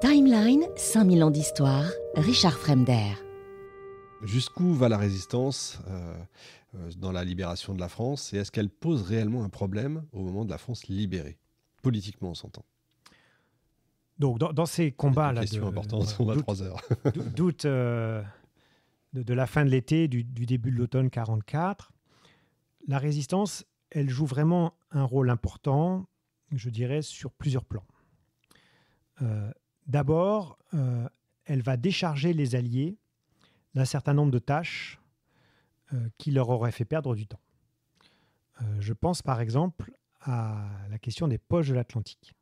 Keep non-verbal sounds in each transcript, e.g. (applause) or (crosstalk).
Timeline 5000 ans d'histoire, Richard Fremder. Jusqu'où va la résistance euh, euh, dans la libération de la France et est-ce qu'elle pose réellement un problème au moment de la France libérée Politiquement, on s'entend. Donc, dans, ces combats-là. Question importante, on va trois heures. Doute euh, de, la fin de l'été, du, début de l'automne 44, la résistance, elle joue vraiment un rôle important, je dirais, sur plusieurs plans. D'abord, euh, elle va décharger les alliés d'un certain nombre de tâches euh, qui leur auraient fait perdre du temps. Euh, je pense par exemple à la question des poches de l'Atlantique.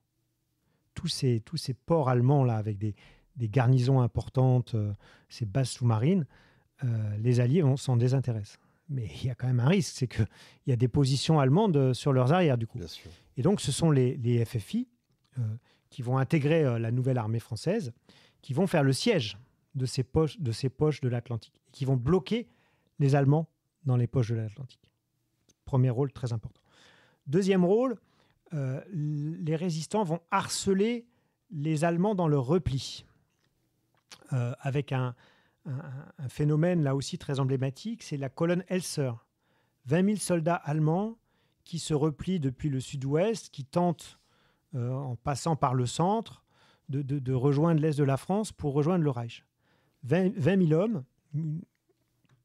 Tous ces, ports allemands là, avec des, garnisons importantes, ces bases sous-marines, les Alliés s'en désintéressent. Mais il y a quand même un risque, c'est qu'il y a des positions allemandes sur leurs arrières du coup. Et donc ce sont les FFI qui vont intégrer euh, la nouvelle armée française, qui vont faire le siège de ces poches de, ces poches l'Atlantique, qui vont bloquer les Allemands dans les poches de l'Atlantique. Premier rôle très important. Deuxième rôle, euh, les résistants vont harceler les Allemands dans leur repli, euh, avec un, un, phénomène là aussi très emblématique, c'est la colonne Elser. 20 000 soldats allemands qui se replient depuis le sud-ouest, qui tentent euh, en passant par le centre, de, rejoindre l'Est de la France pour rejoindre le Reich. 20, 000 hommes mm,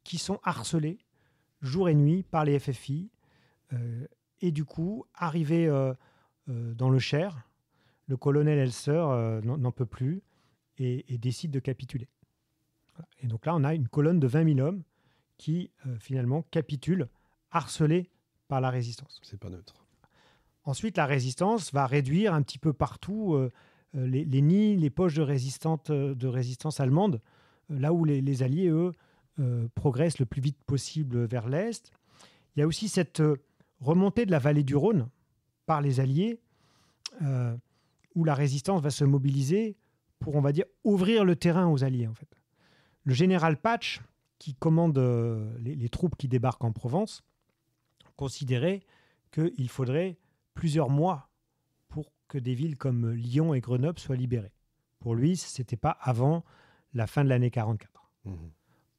qui sont harcelés jour et nuit par les FFI. Euh, et du coup, arrivé euh, dans le Cher, le colonel Elser n'en peut plus et, décide de capituler. Et donc là, on a une colonne de 20 000 hommes qui finalement capitule, harcelés par la résistance. C'est pas neutre. Ensuite, la résistance va réduire un petit peu partout euh, euh, les, nids, les poches de, euh, de résistance allemande, là où les, Alliés, eux, progressent le plus vite possible vers l'Est. Il y a aussi cette remontée de la vallée du Rhône par les Alliés, où la résistance va se mobiliser pour, on va dire, ouvrir le terrain aux Alliés, en fait. Le général Patch, qui commande les, les troupes qui débarquent en Provence, considérait qu'il faudrait plusieurs mois pour que des villes comme Lyon et Grenoble soient libérées. Pour lui, ce n'était pas avant la fin de l'année 44. Mhm.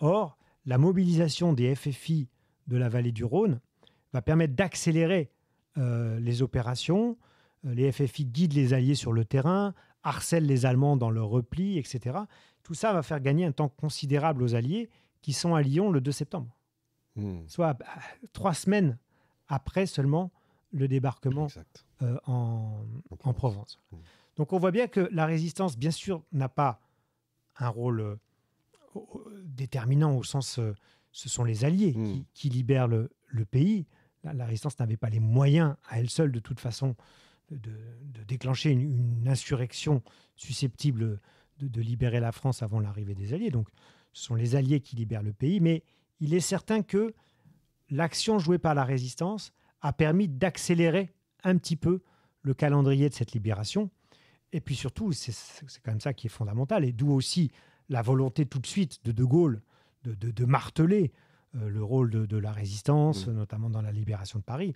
Or, la mobilisation des FFI de la vallée du Rhône va permettre d'accélérer euh, les opérations. Euh, les FFI guident les Alliés sur le terrain, harcèlent les Allemands dans leur repli, etc. Tout ça va faire gagner un temps considérable aux Alliés qui sont à Lyon le 2 septembre. Mhm. Soit bah, trois semaines après seulement le débarquement euh, en, Provence. Mmh. Donc on voit bien que la résistance, bien sûr, n'a pas un rôle euh, déterminant au sens euh, ce sont les alliés mmh. qui, libèrent le, pays. La, résistance n'avait pas les moyens à elle seule de toute façon de, déclencher une, insurrection susceptible de, libérer la France avant l'arrivée des alliés. Donc ce sont les alliés qui libèrent le pays, mais il est certain que l'action jouée par la résistance a permis d'accélérer un petit peu le calendrier de cette libération. Et puis surtout, c'est quand même ça qui est fondamental, et d'où aussi la volonté tout de suite de De Gaulle de, de, marteler euh, le rôle de, de la résistance, mmh. notamment dans la libération de Paris.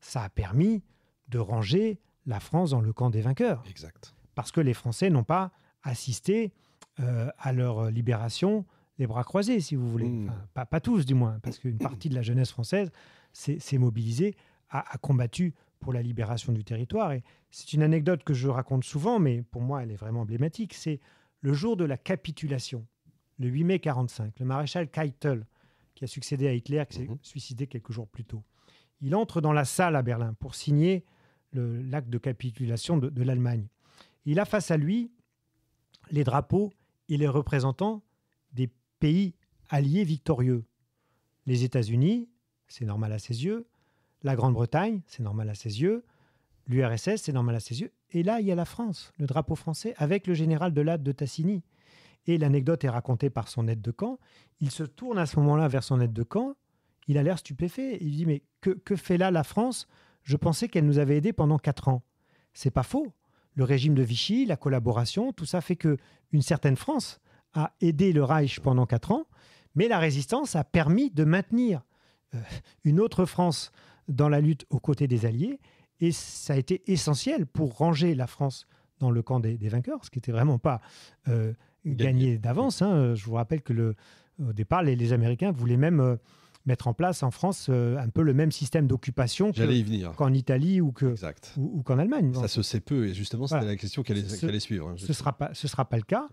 Ça a permis de ranger la France dans le camp des vainqueurs. Exact. Parce que les Français n'ont pas assisté euh, à leur libération les bras croisés, si vous voulez. Mmh. pas, pas tous, du moins, parce qu'une partie de la jeunesse française s'est mobilisée a, combattu pour la libération du territoire. Et c'est une anecdote que je raconte souvent, mais pour moi elle est vraiment emblématique. C'est le jour de la capitulation, le 8 mai 45. Le maréchal Keitel, qui a succédé à Hitler, qui s'est mhm. suicidé quelques jours plus tôt, il entre dans la salle à Berlin pour signer l'acte de capitulation de l'Allemagne. Il a face à lui les drapeaux et les représentants des pays alliés victorieux. Les États-Unis, c'est normal à ses yeux, la Grande-Bretagne, c'est normal à ses yeux. L'URSS, c'est normal à ses yeux. Et là, il y a la France, le drapeau français, avec le général de l'Ade de Tassigny. Et l'anecdote est racontée par son aide de camp. Il se tourne à ce moment-là vers son aide de camp. Il a l'air stupéfait. Il dit Mais que, que fait là la France Je pensais qu'elle nous avait aidés pendant quatre ans. C'est pas faux. Le régime de Vichy, la collaboration, tout ça fait que une certaine France a aidé le Reich pendant quatre ans, mais la résistance a permis de maintenir euh, une autre France dans la lutte aux côtés des Alliés. Et ça a été essentiel pour ranger la France dans le camp des, vainqueurs, ce qui n'était vraiment pas euh, gagné d'avance. Hein. Je vous rappelle que le, au départ, les, Américains voulaient même euh, mettre en place en France euh, un peu le même système d'occupation qu'en Italie ou qu'en ou, Allemagne. Ça se sait peu, et justement, c'était la question qu'elle allait, suivre. Hein, ce ne sera, pas, ce sera pas le cas.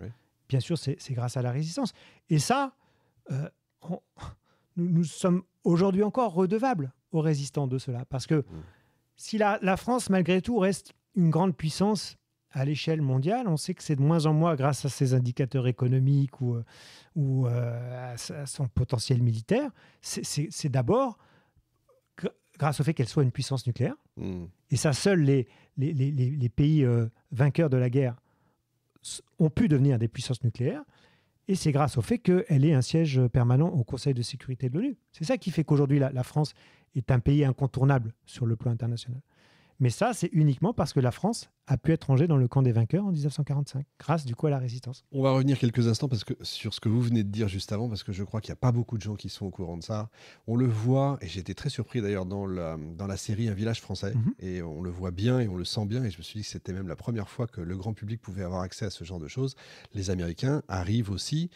Bien sûr, c'est grâce à la résistance. Et ça, nous, nous sommes aujourd'hui encore redevables résistant de cela. Parce que mm. si la, France, malgré tout, reste une grande puissance à l'échelle mondiale, on sait que c'est de moins en moins grâce à ses indicateurs économiques ou, euh, ou euh, à, son potentiel militaire, c'est d'abord grâce au fait qu'elle soit une puissance nucléaire. Mm. Et ça, seuls les, les, pays euh, vainqueurs de la guerre ont pu devenir des puissances nucléaires. Et c'est grâce au fait qu'elle ait un siège permanent au Conseil de sécurité de l'ONU. C'est ça qui fait qu'aujourd'hui, la, France est un pays incontournable sur le plan international. Mais ça, c'est uniquement parce que la France a pu être rangé dans le camp des vainqueurs en 1945, grâce du coup à la résistance. On va revenir quelques instants parce que, sur ce que vous venez de dire juste avant, parce que je crois qu'il n'y a pas beaucoup de gens qui sont au courant de ça. On le voit, et j'ai été très surpris d'ailleurs dans la, série Un village français, mhm. et on le voit bien et on le sent bien, et je me suis dit que c'était même la première fois que le grand public pouvait avoir accès à ce genre de choses. Les Américains arrivent aussi,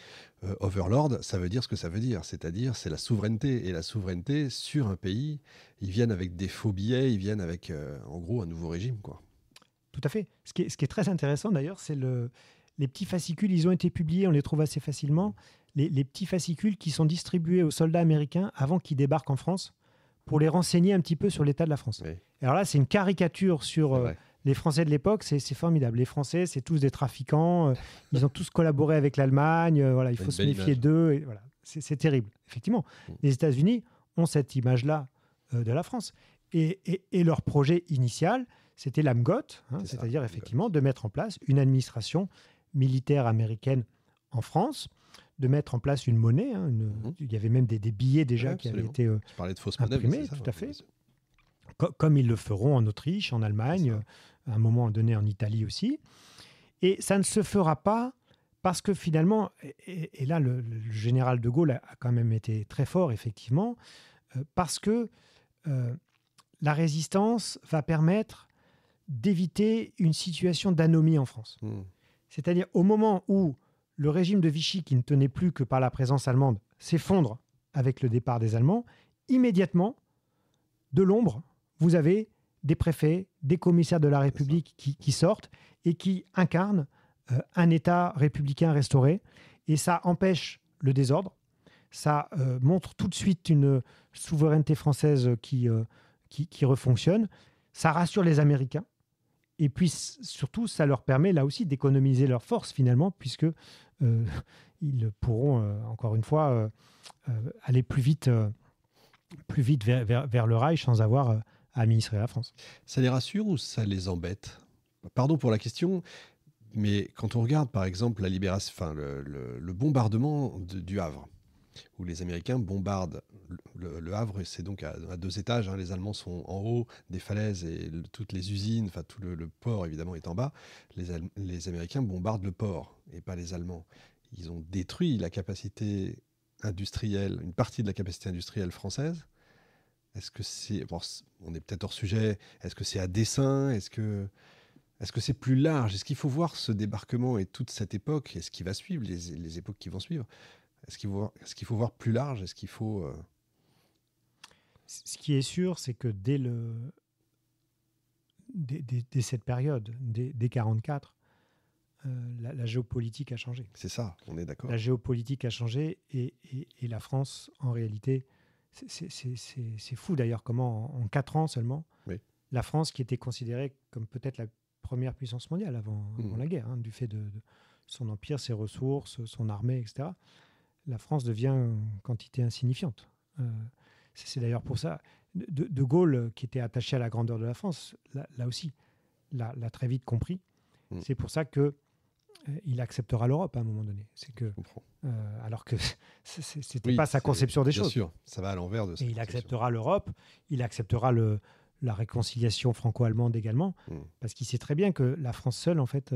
euh, Overlord, ça veut dire ce que ça veut dire, c'est-à-dire c'est la souveraineté, et la souveraineté sur un pays, ils viennent avec des faux billets, ils viennent avec euh, en gros un nouveau régime. quoi. Tout à fait. Ce qui est, très intéressant d'ailleurs, c'est le, les petits fascicules, ils ont été publiés, on les trouve assez facilement. Les, petits fascicules qui sont distribués aux soldats américains avant qu'ils débarquent en France pour les renseigner un petit peu sur l'état de la France. Alors là, c'est une caricature sur euh, les Français de l'époque, c'est formidable. Les Français, c'est tous des trafiquants, euh, (laughs) ils ont tous collaboré avec l'Allemagne, euh, voilà, il faut se méfier d'eux, voilà, c'est terrible. Effectivement, mm. les États-Unis ont cette image-là de la France. et leur projet initial, c'était l'AMGOT, hein, c'est-à-dire effectivement de mettre en place une administration militaire américaine en France, de mettre en place une monnaie. Hein, mhm. Il y avait même des, billets déjà qui avaient été euh, de fausse imprimés, tout à fait. comme ils le feront en Autriche, en Allemagne, euh, à un moment donné en Italie aussi. Et ça ne se fera pas parce que finalement, et, là le, général de Gaulle a, quand même été très fort, effectivement, euh, parce que euh, la résistance va permettre d'éviter une situation d'anomie en France. Hmm. C'est-à-dire au moment où le régime de Vichy, qui ne tenait plus que par la présence allemande, s'effondre avec le départ des Allemands, immédiatement, de l'ombre, vous avez des préfets, des commissaires de la République qui, sortent et qui incarnent euh, un État républicain restauré. Et ça empêche le désordre, ça euh, montre tout de suite une souveraineté française qui, euh, qui refonctionne, ça rassure les Américains et puis surtout, ça leur permet là aussi d'économiser leurs forces finalement, puisque euh, (laughs) ils pourront euh, encore une fois euh, aller plus vite, plus vite vers, le rail sans avoir à administrer la France. Ça les rassure ou ça les embête Pardon pour la question, mais quand on regarde par exemple la libération, enfin, le, bombardement du Havre, où les Américains bombardent le, Havre. C'est donc à, deux étages. Hein. Les Allemands sont en haut des falaises et toutes les usines, enfin tout le, port évidemment est en bas. Les, Américains bombardent le port et pas les Allemands. Ils ont détruit la capacité industrielle, une partie de la capacité industrielle française. Est-ce que c'est. on est peut-être hors sujet. Est-ce que c'est à dessein Est-ce que. Est-ce que c'est plus large Est-ce qu'il faut voir ce débarquement et toute cette époque et ce qui va suivre, les époques qui vont suivre, est-ce qu'il faut, voir plus large Est-ce qu'il faut. Euh, ce qui est sûr, c'est que dès, le, cette période, dès, 1944, euh, la, géopolitique a changé. C'est ça, on est d'accord. La géopolitique a changé et, la France, en réalité, c'est fou d'ailleurs comment en, quatre ans seulement, la France qui était considérée comme peut-être la première puissance mondiale avant, mmh. la guerre, hein, du fait de, son empire, ses ressources, son armée, etc la France devient quantité insignifiante. Euh, c'est d'ailleurs pour ça. De, de, Gaulle, euh, qui était attaché à la grandeur de la France, là, aussi, l'a très vite compris. Mm. C'est pour ça que euh, il acceptera l'Europe à un moment donné. C'est que, alors que (laughs) c'était pas sa conception des choses. Bien sûr, ça va à l'envers de ça. Et il acceptera l'Europe, il acceptera la réconciliation franco-allemande également, mm. parce qu'il sait très bien que la France seule, en fait,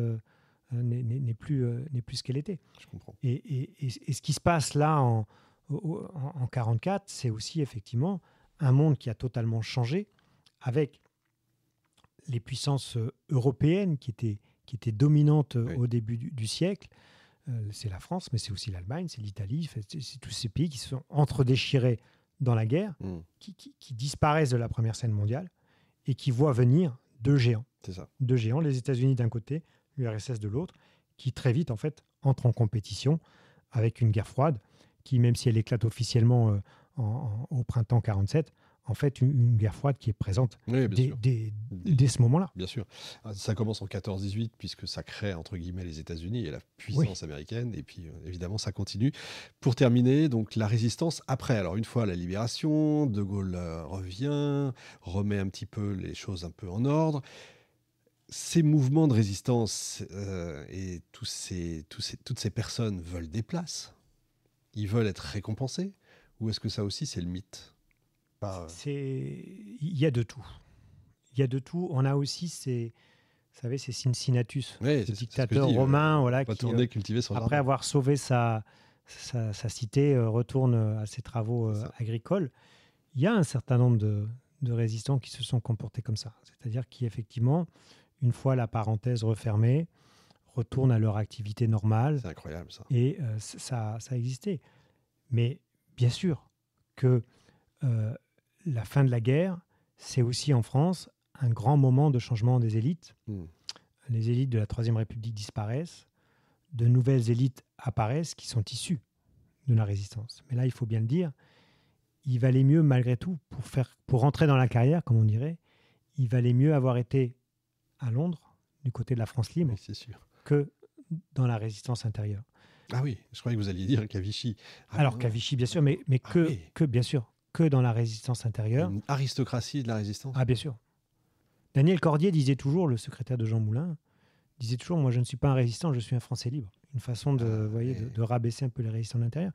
euh, n'est plus, euh, n'est plus ce qu'elle était. Je comprends. Et, et, et, ce qui se passe là en, en, 44, c'est aussi effectivement un monde qui a totalement changé avec les puissances euh, européennes qui étaient, qui étaient dominantes au début du, siècle. c'est la France, mais c'est aussi l'Allemagne, c'est l'Italie, c'est tous ces pays qui se sont entre-déchirés dans la guerre, hmm. qui, qui, qui, disparaissent de la première scène mondiale et qui voient venir deux géants. C'est ça. Deux géants, les États-Unis d'un côté, l'URSS de l'autre, qui très vite en fait entre en compétition avec une guerre froide qui, même si elle éclate officiellement euh, au printemps 47, en fait une, guerre froide qui est présente dès, ce moment-là. Bien sûr. Ah, ça commence en 14-18 puisque ça crée entre guillemets les États-Unis et la puissance américaine et puis euh, évidemment ça continue. Pour terminer, donc la résistance après. Alors une fois la libération, De Gaulle euh, revient, remet un petit peu les choses un peu en ordre ces mouvements de résistance euh, et tous ces, tous toutes ces personnes veulent des places Ils veulent être récompensés Ou est-ce que ça aussi, c'est le mythe euh, C'est Il y a de tout. Il y a de tout. On a aussi ces, vous savez, ces Cincinnatus, ce dictateurs romains, voilà, qui, euh, après avoir sauvé sa, sa, cité, retourne à ses travaux agricoles. Il y a un certain nombre de, de résistants qui se sont comportés comme ça. C'est-à-dire qui, effectivement, une fois la parenthèse refermée, retournent à leur activité normale. C'est incroyable ça. Et euh, ça, ça a existé. Mais bien sûr que euh, la fin de la guerre, c'est aussi en France un grand moment de changement des élites. Hmm. Les élites de la Troisième République disparaissent, de nouvelles élites apparaissent qui sont issues de la résistance. Mais là, il faut bien le dire, il valait mieux malgré tout, pour, faire, pour rentrer dans la carrière, comme on dirait, il valait mieux avoir été à Londres, du côté de la France libre, sûr. que dans la résistance intérieure. Ah oui, je croyais que vous alliez dire qu'à Vichy. Ah Alors qu'à Vichy, bien sûr, mais, mais ah que, que, bien sûr, que dans la résistance intérieure. aristocratie de la résistance. Ah bien sûr. Daniel Cordier disait toujours, le secrétaire de Jean Moulin, disait toujours, moi je ne suis pas un résistant, je suis un Français libre. Une façon de, ah voyez, de, rabaisser un peu les résistants intérieurs.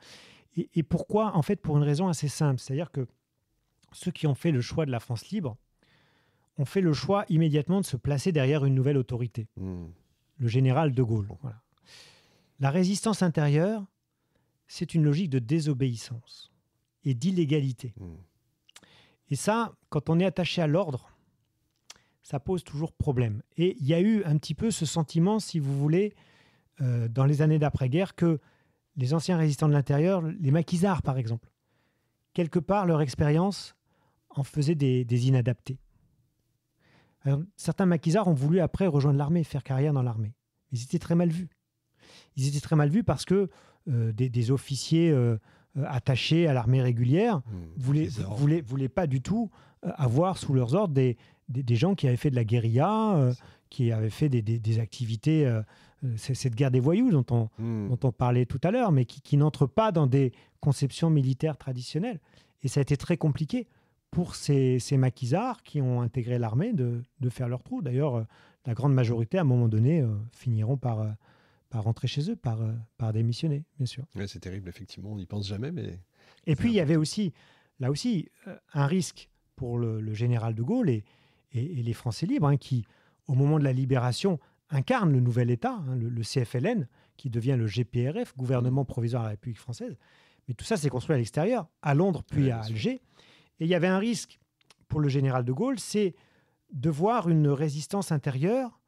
et pourquoi En fait, pour une raison assez simple, c'est-à-dire que ceux qui ont fait le choix de la France libre, on fait le choix immédiatement de se placer derrière une nouvelle autorité, hmm. le général de Gaulle. La résistance intérieure, c'est une logique de désobéissance et d'illégalité. Hmm. Et ça, quand on est attaché à l'ordre, ça pose toujours problème. Et il y a eu un petit peu ce sentiment, si vous voulez, euh, dans les années d'après-guerre, que les anciens résistants de l'intérieur, les maquisards par exemple, quelque part, leur expérience en faisait des inadaptés. Euh, certains maquisards ont voulu après rejoindre l'armée, faire carrière dans l'armée. Ils étaient très mal vus. Ils étaient très mal vus parce que euh, des, officiers euh, attachés à l'armée régulière mmh, ne voulaient, pas du tout avoir sous leurs ordres des, gens qui avaient fait de la guérilla, qui avaient fait des, activités, cette guerre des voyous mmh. dont on, parlait tout à l'heure, mais qui n'entrent pas dans des conceptions militaires traditionnelles. Et ça a été très compliqué pour ces, maquisards qui ont intégré l'armée de, faire leur trou. D'ailleurs, euh, la grande majorité, à un moment donné, euh, finiront par, euh, par rentrer chez eux, par, démissionner, bien sûr. c'est terrible, effectivement, on n'y pense jamais, mais... Et puis, il y avait aussi, là aussi, un risque pour le, général de Gaulle et, les Français libres, hein, qui, au moment de la libération, incarnent le nouvel État, hein, le, CFLN, qui devient le GPRF, Gouvernement mmh. Provisoire de la République Française. Mais tout ça, s'est construit à l'extérieur, à Londres, puis à Alger. Et il y avait un risque pour le général de Gaulle, c'est de voir une résistance intérieure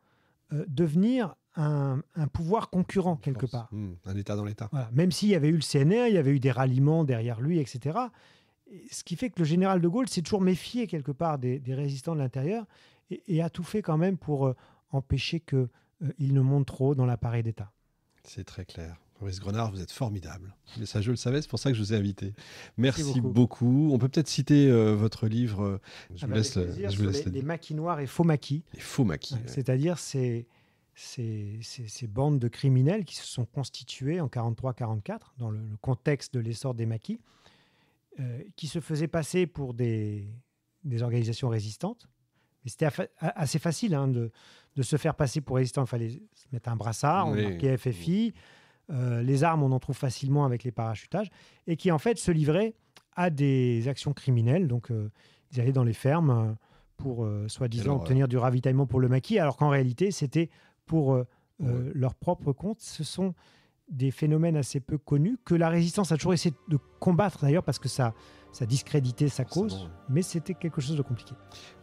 euh, devenir un, pouvoir concurrent quelque part. Hmm, un État dans l'État. Même s'il y avait eu le CNR, il y avait eu des ralliements derrière lui, etc. ce qui fait que le général de Gaulle s'est toujours méfié quelque part des, résistants de l'intérieur et, a tout fait quand même pour euh, empêcher qu'il euh, ne monte trop dans l'appareil d'État. C'est très clair. Grenard, vous êtes formidable. Mais ça, je le savais, c'est pour ça que je vous ai invité. Merci, beaucoup. On peut peut-être citer euh, votre livre. Euh, ah bah, je vous laisse, les, maquis noirs et faux maquis. Les faux maquis. C'est-à-dire ces, ces, bandes de criminels qui se sont constituées en 43-44 dans le, contexte de l'essor des maquis, euh, qui se faisaient passer pour des, organisations résistantes. c'était assez facile hein, de, se faire passer pour résistants. Il fallait se mettre un brassard, oui. on FFI. Euh, les armes, on en trouve facilement avec les parachutages, et qui en fait se livraient à des actions criminelles. Donc euh, ils allaient dans les fermes euh, pour, soi-disant, obtenir du ravitaillement pour le maquis, alors qu'en réalité, c'était pour leur propre compte. Ce sont des phénomènes assez peu connus, que la résistance a toujours essayé de combattre d'ailleurs parce que ça, ça discréditait sa cause, mais c'était quelque chose de compliqué.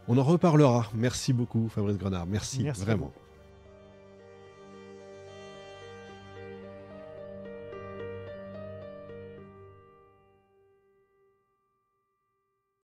On en reparlera. Merci beaucoup Fabrice Grenard. Merci vraiment.